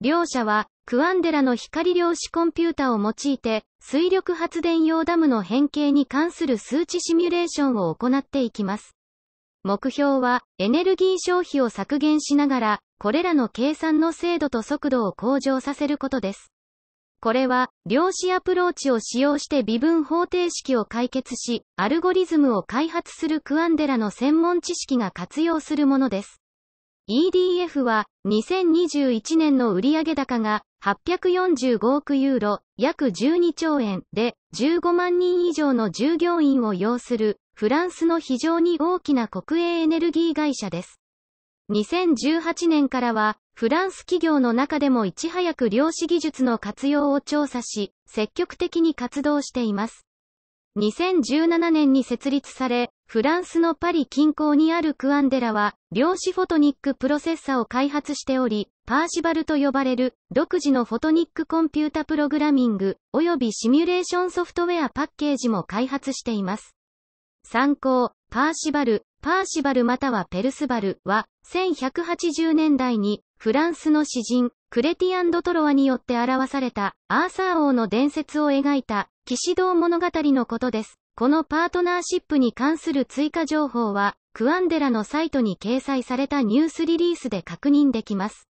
両社は、クアンデラの光量子コンピュータを用いて、水力発電用ダムの変形に関する数値シミュレーションを行っていきます。目標は、エネルギー消費を削減しながら、これらの計算の精度と速度を向上させることです。これは、量子アプローチを使用して微分方程式を解決し、アルゴリズムを開発するクアンデラの専門知識が活用するものです。EDF は、2021年の売上高が、845億ユーロ、約12兆円で、15万人以上の従業員を要する、フランスの非常に大きな国営エネルギー会社です。2018年からは、フランス企業の中でもいち早く量子技術の活用を調査し、積極的に活動しています。2017年に設立され、フランスのパリ近郊にあるクアンデラは、量子フォトニックプロセッサを開発しており、パーシバルと呼ばれる、独自のフォトニックコンピュータプログラミング、およびシミュレーションソフトウェアパッケージも開発しています。参考、パーシバル、パーシバルまたはペルスバルは、1180年代にフランスの詩人、クレティアン・ドトロワによって表された、アーサー王の伝説を描いた、騎士道物語のことです。このパートナーシップに関する追加情報は、クアンデラのサイトに掲載されたニュースリリースで確認できます。